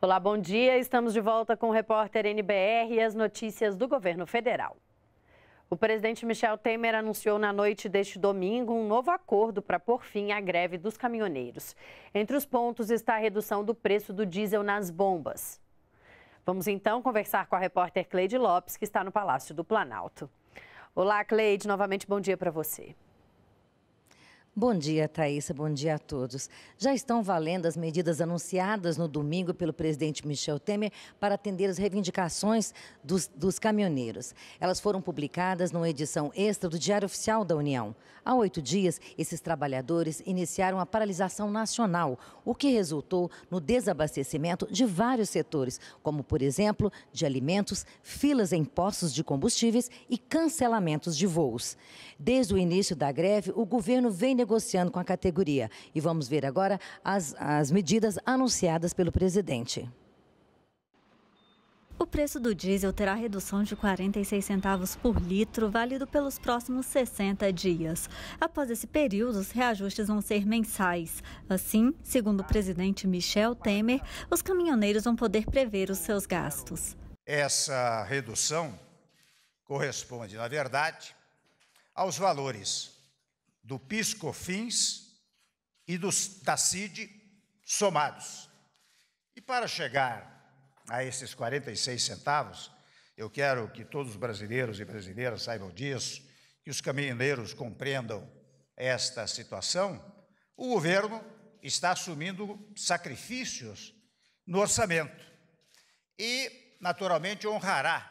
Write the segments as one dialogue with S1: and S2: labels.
S1: Olá, bom dia. Estamos de volta com o repórter NBR e as notícias do governo federal. O presidente Michel Temer anunciou na noite deste domingo um novo acordo para pôr fim à greve dos caminhoneiros. Entre os pontos está a redução do preço do diesel nas bombas. Vamos então conversar com a repórter Cleide Lopes, que está no Palácio do Planalto. Olá, Cleide, novamente bom dia para você.
S2: Bom dia, Thaisa. Bom dia a todos. Já estão valendo as medidas anunciadas no domingo pelo presidente Michel Temer para atender as reivindicações dos, dos caminhoneiros. Elas foram publicadas numa edição extra do Diário Oficial da União. Há oito dias, esses trabalhadores iniciaram a paralisação nacional, o que resultou no desabastecimento de vários setores, como, por exemplo, de alimentos, filas em postos de combustíveis e cancelamentos de voos. Desde o início da greve, o governo vem renegociando com a categoria. E vamos ver agora as, as medidas anunciadas pelo presidente.
S3: O preço do diesel terá redução de 46 centavos por litro, válido pelos próximos 60 dias. Após esse período, os reajustes vão ser mensais. Assim, segundo o presidente Michel Temer, os caminhoneiros vão poder prever os seus gastos.
S4: Essa redução corresponde, na verdade, aos valores do Piscofins e dos, da CID somados. E para chegar a esses 46 centavos, eu quero que todos os brasileiros e brasileiras saibam disso, que os caminhoneiros compreendam esta situação. O governo está assumindo sacrifícios no orçamento e, naturalmente, honrará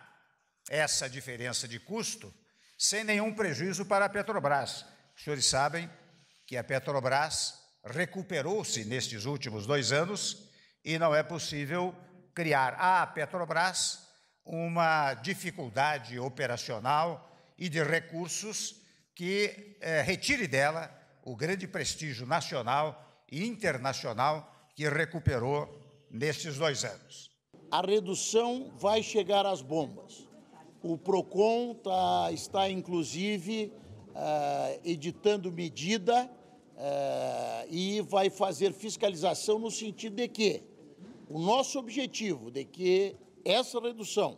S4: essa diferença de custo sem nenhum prejuízo para a Petrobras, os senhores sabem que a Petrobras recuperou-se nestes últimos dois anos e não é possível criar à Petrobras uma dificuldade operacional e de recursos que eh, retire dela o grande prestígio nacional e internacional que recuperou nestes dois anos. A redução vai chegar às bombas. O PROCON tá, está, inclusive, eh, editando medida eh, e vai fazer fiscalização no sentido de que o nosso objetivo de que essa redução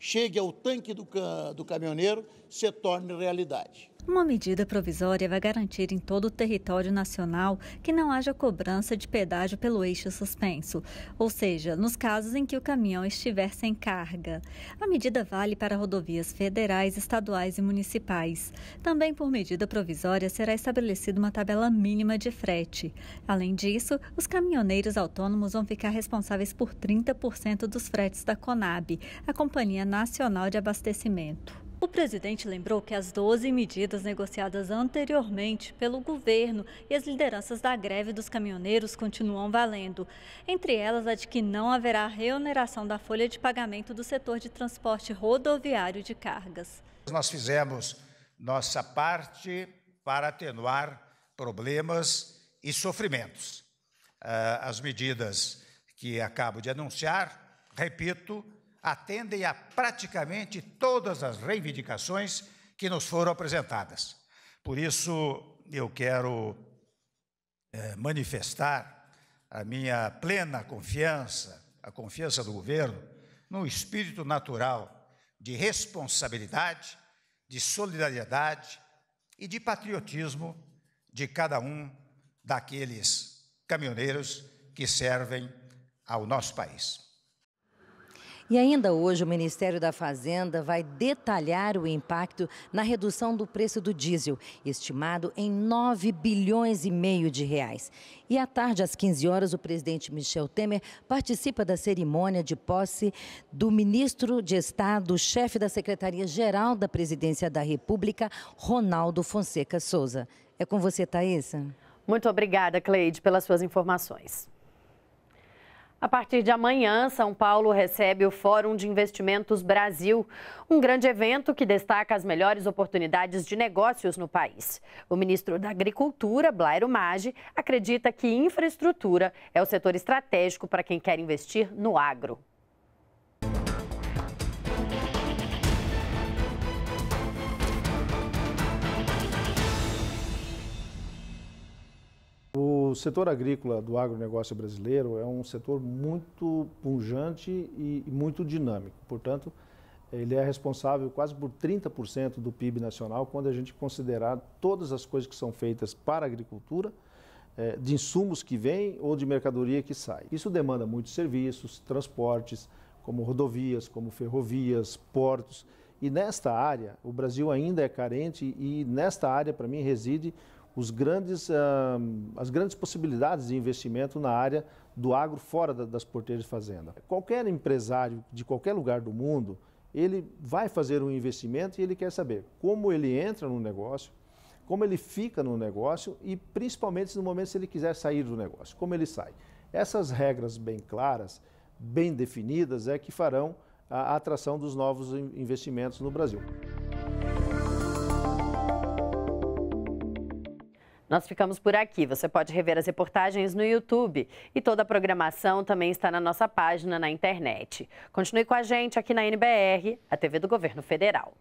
S4: chegue ao tanque do, do caminhoneiro se torne
S5: realidade.
S3: Uma medida provisória vai garantir em todo o território nacional que não haja cobrança de pedágio pelo eixo suspenso, ou seja, nos casos em que o caminhão estiver sem carga. A medida vale para rodovias federais, estaduais e municipais. Também por medida provisória será estabelecida uma tabela mínima de frete. Além disso, os caminhoneiros autônomos vão ficar responsáveis por 30% dos fretes da Conab, a Companhia Nacional de Abastecimento. O presidente lembrou que as 12 medidas negociadas anteriormente pelo governo e as lideranças da greve dos caminhoneiros continuam valendo. Entre elas, a de que não haverá reoneração da folha de pagamento do setor de transporte rodoviário de cargas.
S4: Nós fizemos nossa parte para atenuar problemas e sofrimentos. Ah, as medidas que acabo de anunciar, repito, atendem a praticamente todas as reivindicações que nos foram apresentadas. Por isso, eu quero é, manifestar a minha plena confiança, a confiança do governo, no espírito natural de responsabilidade, de solidariedade e de patriotismo de cada um daqueles caminhoneiros que servem ao nosso país.
S2: E ainda hoje, o Ministério da Fazenda vai detalhar o impacto na redução do preço do diesel, estimado em 9 bilhões e meio de reais. E à tarde, às 15 horas, o presidente Michel Temer participa da cerimônia de posse do ministro de Estado, chefe da Secretaria-Geral da Presidência da República, Ronaldo Fonseca Souza. É com você, Thaisa. Muito obrigada, Cleide, pelas suas informações.
S1: A partir de amanhã, São Paulo recebe o Fórum de Investimentos Brasil, um grande evento que destaca as melhores oportunidades de negócios no país. O ministro da Agricultura, Blairo Maggi, acredita que infraestrutura é o setor estratégico para quem quer investir no agro.
S5: O setor agrícola do agronegócio brasileiro é um setor muito punjante e muito dinâmico. Portanto, ele é responsável quase por 30% do PIB nacional quando a gente considerar todas as coisas que são feitas para a agricultura, é, de insumos que vêm ou de mercadoria que sai. Isso demanda muitos serviços, transportes, como rodovias, como ferrovias, portos. E nesta área, o Brasil ainda é carente e nesta área, para mim, reside os grandes, ah, as grandes possibilidades de investimento na área do agro fora das porteiras de fazenda. Qualquer empresário de qualquer lugar do mundo, ele vai fazer um investimento e ele quer saber como ele entra no negócio, como ele fica no negócio e principalmente no momento se ele quiser sair do negócio, como ele sai. Essas regras bem claras, bem definidas, é que farão a atração dos novos investimentos no Brasil. Nós ficamos por aqui. Você pode rever as
S1: reportagens no YouTube e toda a programação também está na nossa página na internet. Continue com a gente aqui na NBR, a TV do Governo Federal.